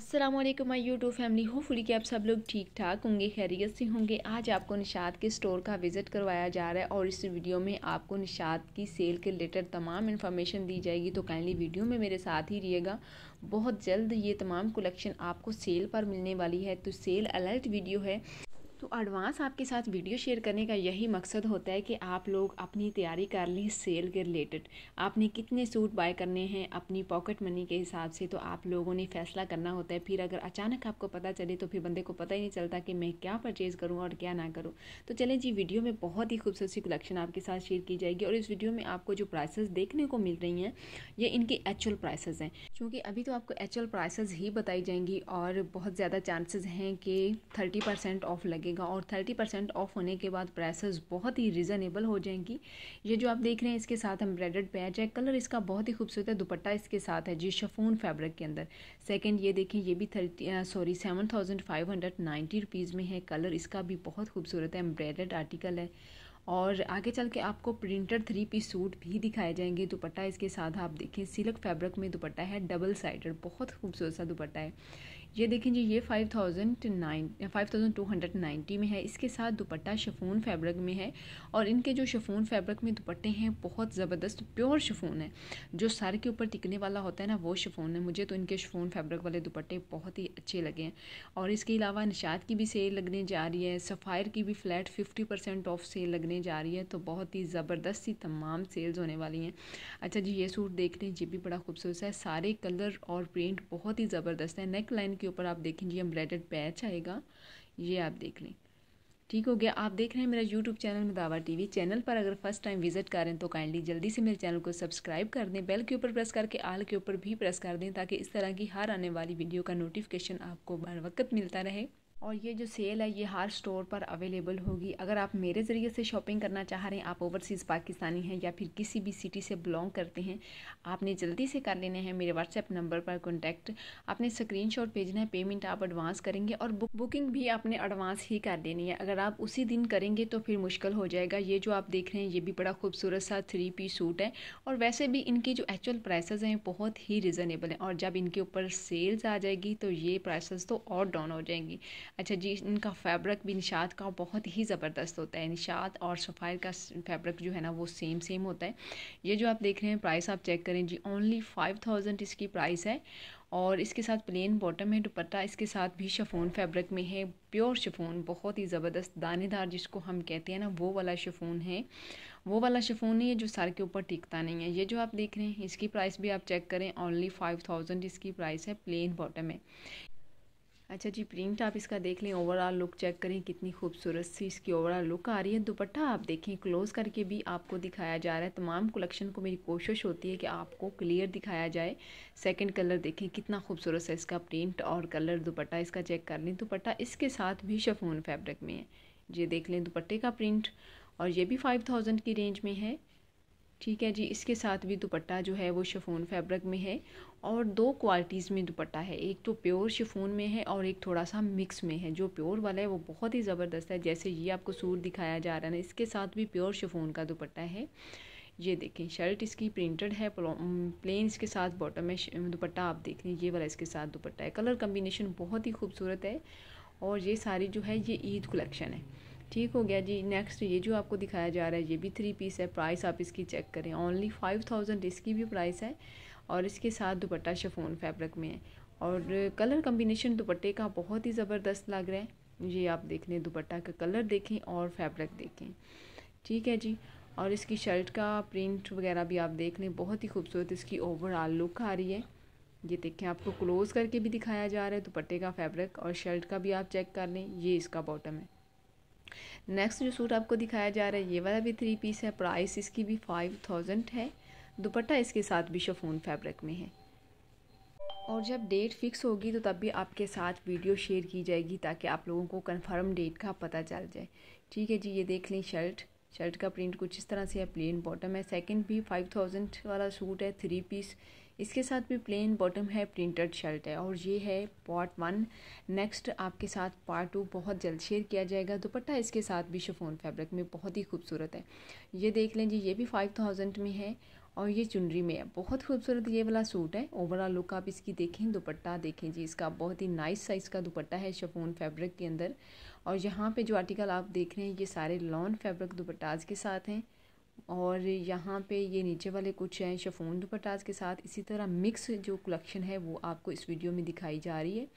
अस्सलाम वालेकुम my YouTube family fully कि आप सब लोग ठीक ठाक होंगे खैरियत से होंगे आज आपको निषाद के स्टोर का विज़िट करवाया जा रहा है और इस वीडियो में आपको निषाद की सेल के रिलेटेड तमाम इन्फॉर्मेशन दी जाएगी तो काइंडली वीडियो में मेरे साथ ही रहिएगा बहुत जल्द ये तमाम कलेक्शन आपको सेल पर मिलने वाली है तो सेल अलर्ट वीडियो है एडवांस आपके साथ वीडियो शेयर करने का यही मकसद होता है कि आप लोग अपनी तैयारी कर लें सेल के रिलेटेड आपने कितने सूट बाय करने हैं अपनी पॉकेट मनी के हिसाब से तो आप लोगों ने फैसला करना होता है फिर अगर अचानक आपको पता चले तो फिर बंदे को पता ही नहीं चलता कि मैं क्या परचेज़ करूँ और क्या ना करूँ तो चले जी वीडियो में बहुत ही खूबसूरत सी कलेक्शन आपके साथ शेयर की जाएगी और इस वीडियो में आपको जो प्राइसेस देखने को मिल रही हैं ये इनके एक्चुअल प्राइसेस हैं क्योंकि अभी तो आपको एक्चुअल प्राइसेस ही बताई जाएंगी और बहुत ज़्यादा चांसेस हैं कि 30 परसेंट ऑफ लगेगा और 30 परसेंट ऑफ होने के बाद प्राइसेस बहुत ही रिजनेबल हो जाएंगी ये जो आप देख रहे हैं इसके साथ एम्ब्रॉयडर्ड पैच है कलर इसका बहुत ही खूबसूरत है दुपट्टा इसके साथ है जी शफून फैब्रिक के अंदर सेकेंड ये देखें ये भी thirty sorry seven thousand five hundred ninety rupees में है कलर इसका भी बहुत खूबसूरत है एम्ब्रॉयडर्ड आर्टिकल है और आगे चल के आपको प्रिंटेड थ्री पीस सूट भी दिखाए जाएंगे दुपट्टा इसके साथ आप देखें सिल्क फैब्रिक में दुपट्टा है डबल साइडेड बहुत खूबसूरत सा दुपट्टा है ये देखें जी ये five thousand nine five thousand two hundred ninety में है इसके साथ दुपट्टा शफून फैब्रिक में है और इनके जो शफून फैब्रिक में दुपट्टे हैं बहुत ज़बरदस्त प्योर शफून है जो सर के ऊपर टिकने वाला होता है ना वो शफून है मुझे तो इनके शफून फैब्रिक वाले दुपट्टे बहुत ही अच्छे लगे हैं और इसके अलावा निशात की भी सेल लगने जा रही है सफ़ायर की भी flat fifty percent off sale लगने जा रही है तो बहुत ही ज़बरदस्त सी तमाम सेल्स होने वाली हैं अच्छा जी ये सूट देख लें ये भी बड़ा खूबसूरत है सारे कलर और प्रिंट बहुत ही ज़बरदस्त है नेक लाइन के ऊपर आप देखेंगे एम्ब्रॉयडर्ड पैच आएगा ये आप देख लें ठीक हो गया आप देख रहे हैं मेरा यूट्यूब चैनल मदावा वी चैनल पर अगर फर्स्ट टाइम विजिट करें तो काइंडली जल्दी से मेरे चैनल को सब्सक्राइब कर दें बेल के ऊपर प्रेस करके आल के ऊपर भी प्रेस कर दें ताकि इस तरह की हर आने वाली वीडियो का नोटिफिकेशन आपको बर वक्त मिलता रहे और ये जो सेल है ये हर स्टोर पर अवेलेबल होगी अगर आप मेरे ज़रिए से शॉपिंग करना चाह रहे हैं आप ओवरसीज़ पाकिस्तानी हैं या फिर किसी भी सिटी से बिलोंग करते हैं आपने जल्दी से कर लेना है मेरे व्हाट्सएप नंबर पर कॉन्टैक्ट आपने स्क्रीनशॉट भेजना है पेमेंट आप एडवांस करेंगे और बुकिंग भी आपने एडवांस ही कर देनी है अगर आप उसी दिन करेंगे तो फिर मुश्किल हो जाएगा ये जो आप देख रहे हैं ये भी बड़ा खूबसूरत सा थ्री पी सूट है और वैसे भी इनकी जो एक्चुअल प्राइसेज हैं बहुत ही रिजनेबल हैं और जब इनके ऊपर सेल्स आ जाएगी तो ये प्राइसेस तो और डाउन हो जाएंगी अच्छा जी इनका फैब्रिक भी निशात का बहुत ही ज़बरदस्त होता है निशात और सफ़ायर का फैब्रिक जो है ना वो सेम सेम होता है ये जो आप देख रहे हैं प्राइस आप चेक करें जी ओनली फाइव थाउजेंड इसकी प्राइस है और इसके साथ प्लेन बॉटम है दुपट्टा इसके साथ भी शफोन फैब्रिक में है प्योर शफोन बहुत ही ज़बरदस्त दानेदार जिसको हम कहते हैं ना वो वाला शफोन है वो वाला शफोन है जो सर के ऊपर टिकता नहीं है ये जो आप देख रहे हैं इसकी प्राइस भी आप चेक करें ओनली फाइव थाउजेंड इसकी प्राइस है प्लेन बॉटम है अच्छा जी प्रिंट आप इसका देख लें ओवरऑल लुक चेक करें कितनी खूबसूरत सी इसकी ओवरऑल लुक आ रही है दुपट्टा आप देखें क्लोज़ करके भी आपको दिखाया जा रहा है तमाम कलेक्शन को मेरी कोशिश होती है कि आपको क्लियर दिखाया जाए सेकंड कलर देखें कितना खूबसूरत है इसका प्रिंट और कलर दुपट्टा इसका चेक कर लें दुपट्टा इसके साथ भी शफून फैब्रिक में है ये देख लें दुपट्टे का प्रिंट और ये भी फाइव थाउजेंड की रेंज में है ठीक है जी इसके साथ भी दुपट्टा जो है वो शिफोन फैब्रिक में है और दो क्वालिटीज़ में दुपट्टा है एक तो प्योर शिफोन में है और एक थोड़ा सा मिक्स में है जो प्योर वाला है वो बहुत ही ज़बरदस्त है जैसे ये आपको सूर दिखाया जा रहा है ना इसके साथ भी प्योर शिफोन का दुपट्टा है ये देखें शर्ट इसकी प्रिंटेड है प्लेन इसके साथ बॉटम में दुपट्टा आप देख लें ये वाला इसके साथ दुपट्टा है कलर कम्बिनेशन बहुत ही खूबसूरत है और ये सारी जो है ये ईद कलेक्शन है ठीक हो गया जी नेक्स्ट ये जो आपको दिखाया जा रहा है ये भी थ्री पीस है प्राइस आप इसकी चेक करें ओनली फाइव थाउजेंड इसकी भी प्राइस है और इसके साथ दुपट्टा शफोन फैब्रिक में है और कलर कम्बिनेशन दुपट्टे का बहुत ही ज़बरदस्त लग रहा है ये आप देख लें दुपट्टा का कलर देखें और फैब्रिक देखें ठीक है जी और इसकी शर्ट का प्रिंट वगैरह भी आप देख लें बहुत ही खूबसूरत इसकी ओवरऑल लुक आ रही है ये देखें आपको क्लोज़ करके भी दिखाया जा रहा है दुपट्टे का फैब्रिक और शर्ट का भी आप चेक कर लें ये इसका बॉटम है नेक्स्ट जो सूट आपको दिखाया जा रहा है ये वाला भी थ्री पीस है प्राइस इसकी भी फाइव थाउजेंड है दुपट्टा इसके साथ भी शफोन फैब्रिक में है और जब डेट फिक्स होगी तो तब भी आपके साथ वीडियो शेयर की जाएगी ताकि आप लोगों को कंफर्म डेट का पता चल जाए ठीक है जी ये देख लें शर्ट शर्ट का प्रिंट कुछ इस तरह से है प्लेन बॉटम है सेकंड भी फाइव थाउजेंड वाला सूट है थ्री पीस इसके साथ भी प्लेन बॉटम है प्रिंटेड शर्ट है और ये है पार्ट वन नेक्स्ट आपके साथ पार्ट टू बहुत जल्द शेयर किया जाएगा दुपट्टा इसके साथ भी शफोन फैब्रिक में बहुत ही खूबसूरत है ये देख लें जी ये भी फाइव थाउजेंड में है और ये चुनरी में है बहुत खूबसूरत ये वाला सूट है ओवरऑल लुक आप इसकी देखें दुपट्टा देखें जी इसका बहुत ही नाइस साइज़ का दुपट्टा है शफोन फैब्रिक के अंदर और यहाँ पर जो आर्टिकल आप देख रहे हैं ये सारे लॉन फैब्रिक दुपट्टाज के साथ हैं और यहाँ पे ये नीचे वाले कुछ हैं शफोन दुपट्टाज के साथ इसी तरह मिक्स जो कलेक्शन है वो आपको इस वीडियो में दिखाई जा रही है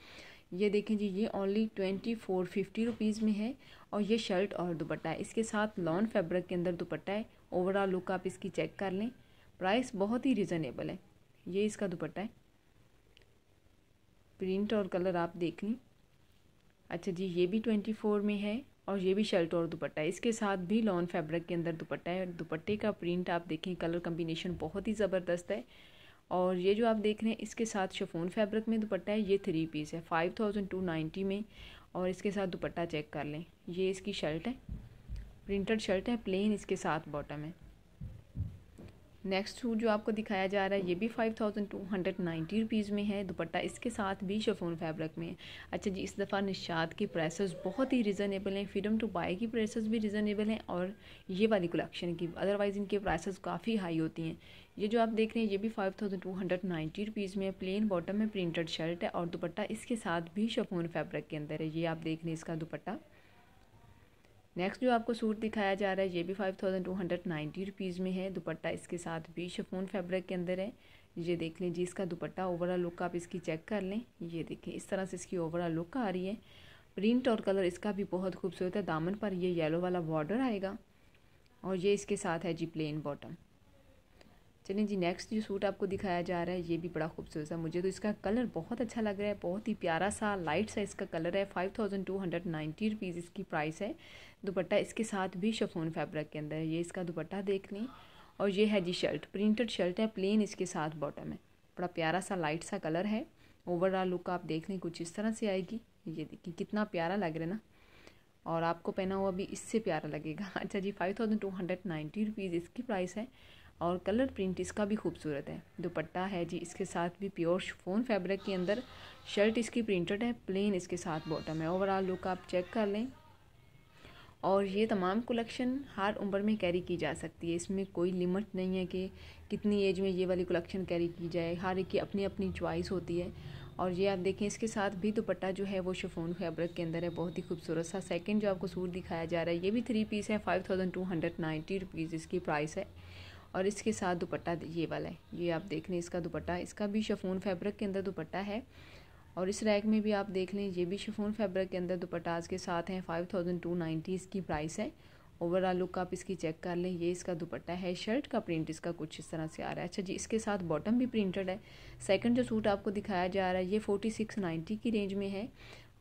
ये देखें जी ये only twenty four fifty rupees में है और ये शर्ट और दुपट्टा है इसके साथ लॉन फैब्रिक के अंदर दुपट्टा है ओवरऑल लुक आप इसकी चेक कर लें प्राइस बहुत ही रिजनेबल है ये इसका दुपट्टा है प्रिंट और कलर आप देख लें अच्छा जी ये भी ट्वेंटी फोर में है और ये भी शर्ट और दुपट्टा है इसके साथ भी लॉन फैब्रिक के अंदर दुपट्टा है दुपट्टे का प्रिंट आप देखें कलर कम्बिनेशन बहुत ही ज़बरदस्त है और ये जो आप देख रहे हैं इसके साथ शफोन फैब्रिक में दुपट्टा है ये थ्री पीस है फाइव थाउजेंड टू नाइन्टी में और इसके साथ दुपट्टा चेक कर लें ये इसकी शर्ट है प्रिंटेड शर्ट है प्लेन इसके साथ बॉटम है नेक्स्ट सूट जो आपको दिखाया जा रहा है ये भी five thousand two hundred ninety rupees में है दुपट्टा इसके साथ भी शफोन फैब्रिक में है अच्छा जी इस दफ़ा निशात की प्राइसेस बहुत ही रिजनेबल हैं फ्रीडम टू बाई की प्राइसेस भी रिजनेबल हैं और ये वाली कलेक्शन की अदरवाइज़ इनके प्राइसेस काफ़ी हाई होती हैं ये जो आप देख रहे हैं ये भी five thousand two hundred ninety rupees में प्लेन बॉटम में प्रिंटेड शर्ट है और दुपट्टा इसके साथ भी शफोन फैब्रिक के अंदर है ये आप देख रहे हैं इसका दुपट्टा नेक्स्ट जो आपको सूट दिखाया जा रहा है ये भी five thousand two hundred ninety rupees में है दुपट्टा इसके साथ भी शफोन फैब्रिक के अंदर है ये देख लें जी इसका दुपट्टा ओवरऑल लुक आप इसकी चेक कर लें ये देखें इस तरह से इसकी ओवरऑल लुक आ रही है प्रिंट और कलर इसका भी बहुत खूबसूरत है दामन पर ये येलो वाला बॉर्डर आएगा और ये इसके साथ है जी प्लेन बॉटम चलें जी नेक्स्ट जो सूट आपको दिखाया जा रहा है ये भी बड़ा खूबसूरत है मुझे तो इसका कलर बहुत अच्छा लग रहा है बहुत ही प्यारा सा लाइट सा इसका कलर है five thousand two hundred ninety rupees इसकी प्राइस है दुपट्टा इसके साथ भी शफोन फैब्रिक के अंदर है ये इसका दुपट्टा देख लें और ये है जी शर्ट प्रिंटेड शर्ट है प्लेन इसके साथ बॉटम है बड़ा प्यारा सा लाइट सा कलर है ओवरऑल लुक आप देख लें कुछ इस तरह से आएगी ये देखिए कितना प्यारा लग रहा है ना और आपको पहना हुआ भी इससे प्यारा लगेगा अच्छा जी five thousand two hundred ninety rupees इसकी प्राइस है और कलर प्रिंट इसका भी खूबसूरत है दुपट्टा है जी इसके साथ भी प्योर शिफोन फैब्रिक के अंदर शर्ट इसकी प्रिंटेड है प्लेन इसके साथ बॉटम है ओवरऑल लुक आप चेक कर लें और ये तमाम कलेक्शन हर उम्र में कैरी की जा सकती है इसमें कोई लिमिट नहीं है कि कितनी एज में ये वाली कलेक्शन कैरी की जाए हर एक की अपनी अपनी च्वाइस होती है और ये आप देखें इसके साथ भी दुपट्टा जो है वो शिफोन फैब्रिक के अंदर है बहुत ही खूबसूरत सा सेकंड जो आपको सूट दिखाया जा रहा है ये भी थ्री पीस है five thousand two hundred ninety rupees इसकी प्राइस है और इसके साथ दुपट्टा ये वाला है ये आप देख लें इसका दुपट्टा इसका भी शफोन फैब्रिक के अंदर दुपट्टा है और इस रैक में भी आप देख लें ये भी शफोन फैब्रिक के अंदर दुपट्टाज के साथ हैं फाइव थाउजेंड टू नाइन्टी इसकी प्राइस है ओवरऑल लुक आप इसकी चेक कर लें ये इसका दुपट्टा है शर्ट का प्रिंट इसका कुछ इस तरह से आ रहा है अच्छा जी इसके साथ बॉटम भी प्रिंटेड है सेकंड जो सूट आपको दिखाया जा रहा है ये फोर्टी सिक्स नाइन्टी की रेंज में है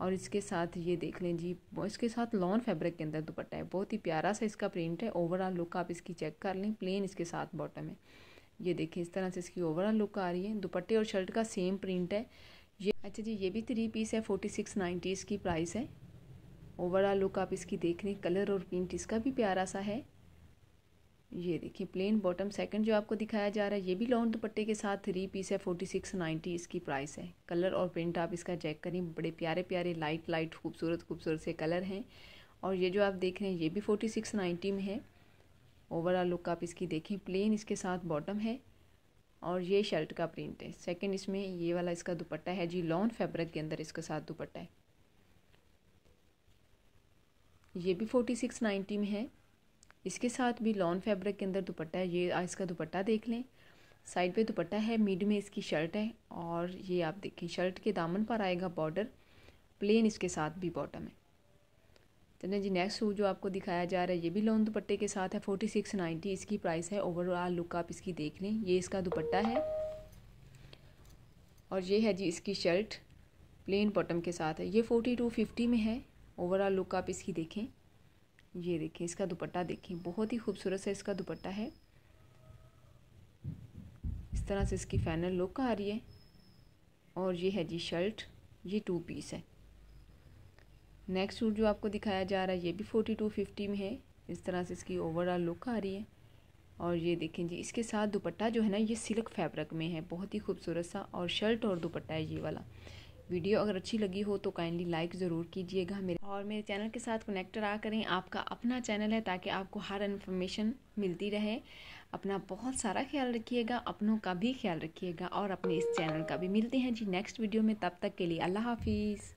और इसके साथ ये देख लें जी इसके साथ लॉन फैब्रिक के अंदर दुपट्टा है बहुत ही प्यारा सा इसका प्रिंट है ओवरऑल लुक आप इसकी चेक कर लें प्लेन इसके साथ बॉटम है ये देखें इस तरह से इसकी ओवरऑल लुक आ रही है दुपट्टे और शर्ट का सेम प्रिंट है ये अच्छा जी ये भी थ्री पीस है फोर्टी सिक्स नाइन्टी इसकी प्राइस है ओवरऑल लुक आप इसकी देख लें कलर और प्रिंट इसका भी प्यारा सा है ये देखिए प्लेन बॉटम सेकंड जो आपको दिखाया जा रहा है ये भी लॉन्ग दुपट्टे के साथ थ्री पीस है फोर्टी सिक्स नाइन्टी इसकी प्राइस है कलर और प्रिंट आप इसका चेक करें बड़े प्यारे प्यारे लाइट लाइट खूबसूरत खूबसूरत से कलर हैं और ये जो आप देख रहे हैं ये भी फोर्टी सिक्स नाइन्टी में है ओवरऑल लुक आप इसकी देखें प्लेन इसके साथ बॉटम है और ये शर्ट का प्रिंट है सेकेंड इसमें ये वाला इसका दुपट्टा है जी लॉन्ग फैब्रिक के अंदर इसके साथ दुपट्टा है ये भी फोर्टी सिक्स नाइन्टी में है इसके साथ भी लॉन फैब्रिक के अंदर दुपट्टा है ये इसका दुपट्टा देख लें साइड पे दुपट्टा है मिड में इसकी शर्ट है और ये आप देखें शर्ट के दामन पर आएगा बॉर्डर प्लेन इसके साथ भी बॉटम है चलें जी नेक्स्ट सूट जो आपको दिखाया जा रहा है ये भी लॉन दुपट्टे के साथ है फोर्टी सिक्स नाइन्टी इसकी प्राइस है ओवरऑल लुक आप इसकी देख लें ये इसका दुपट्टा है और ये है जी इसकी शर्ट प्लेन बॉटम के साथ है ये फोर्टी टू फिफ्टी में है ओवरऑल लुक आप इसकी देखें ये देखिए इसका दुपट्टा देखिए बहुत ही खूबसूरत सा इसका दुपट्टा है इस तरह से इसकी फाइनल लुक आ रही है और ये है जी शर्ट ये टू पीस है नेक्स्ट सूट जो आपको दिखाया जा रहा है ये भी फोर्टी टू फिफ्टी में है इस तरह से इसकी ओवरऑल लुक आ रही है और ये देखें जी इसके साथ दुपट्टा जो है ना ये सिल्क फैब्रिक में है बहुत ही खूबसूरत सा और शर्ट और दुपट्टा है ये वाला वीडियो अगर अच्छी लगी हो तो काइंडली लाइक ज़रूर कीजिएगा मेरे और मेरे चैनल के साथ कनेक्ट रहा करें आपका अपना चैनल है ताकि आपको हर इन्फॉर्मेशन मिलती रहे अपना बहुत सारा ख्याल रखिएगा अपनों का भी ख्याल रखिएगा और अपने इस चैनल का भी मिलते हैं जी नेक्स्ट वीडियो में तब तक के लिए अल्लाह हाफिज़